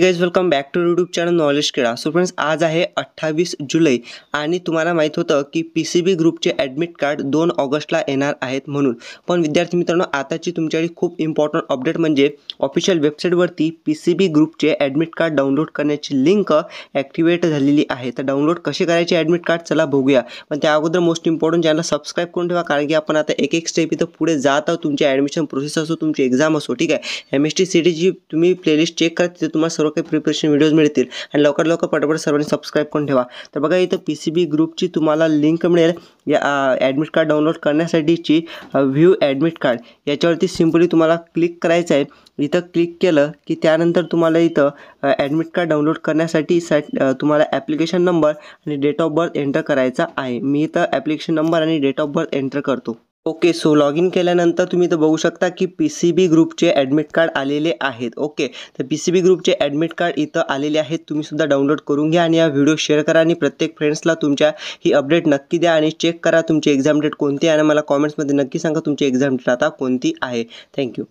guys welcome back to YouTube channel knowledge खेळा so friends आज है अठ्ठावीस जुलाई आणि तुम्हारा माहीत होतं की पी सी बी ग्रुप के ऐडमिट कार्ड दोन ऑगस्टला येणार आहेत म्हणून पण विद्यार्थी खूब इम्पॉर्टंट अपडेट मजे ऑफिशियल वेबसाईटवरती पी सी बी ग्रुप के ऐडमिट कार्ड डाउनलोड की लिंक ॲक्टिवेट झालेली आहे डाउनलोड कैसे करायचे ॲडमिट कार्ड चला बोया पण अगोदर मोस्ट इम्पॉर्टंट चॅनल सब्सक्राइब करून ठेवा कारण की आपण आता एक एक स्टेप इथं पुढे जात आहोत तुमची प्रोसेस असो तुमची ठीक है एम एस टी सी टीची तुम्ही प्लेलिस्ट चेक करा तुम्हारा तुम्हाला सर्व काही प्रिपरेशन व्हिडिओज मिलते हैं लौकर लवकर पटापट सर्वांनी सब्सक्राइब करून ठेवा तर बघा इथं पी सी बी ग्रुपची तुम्हाला लिंक मिले ऐडमिट कार्ड डाउनलोड करण्यासाठीची व्यू ऐडमिट कार्ड याच्यावरती सीम्पली तुम्हारा क्लिक कराए आहे क्लिक के की त्यानंतर तुम्हाला इथं ॲडमिट कार्ड डाउनलोड करना साठी तुम्हाला ॲप्लिकेशन नंबर आणि डेट ऑफ बर्थ एंटर करायचा आहे मी इथं ॲप्लिकेशन नंबर आणि डेट ऑफ बर्थ एंटर करते ओके सो लॉग इन केल्यानंतर तुम्हें तो बघू शकता कि पी सी बी ग्रुप के ऐडमिट कार्ड आलेले आहेत ओके तर पी सी बी ग्रुपचे ॲडमिट कार्ड इथं आलेले आहेत डाउनलोड करून घया आणि हा व्हिडिओ करा आणि प्रत्येक फ्रेंड्सला तुमच्या ही अपडेट नक्की दया और चेक करा तुम्हें एक्जाम डेट कोणती आहे आणि मला कॉमेंट्समध्ये नक्की संगा तुम्हें एक्जाम डेट आता को थैंक यू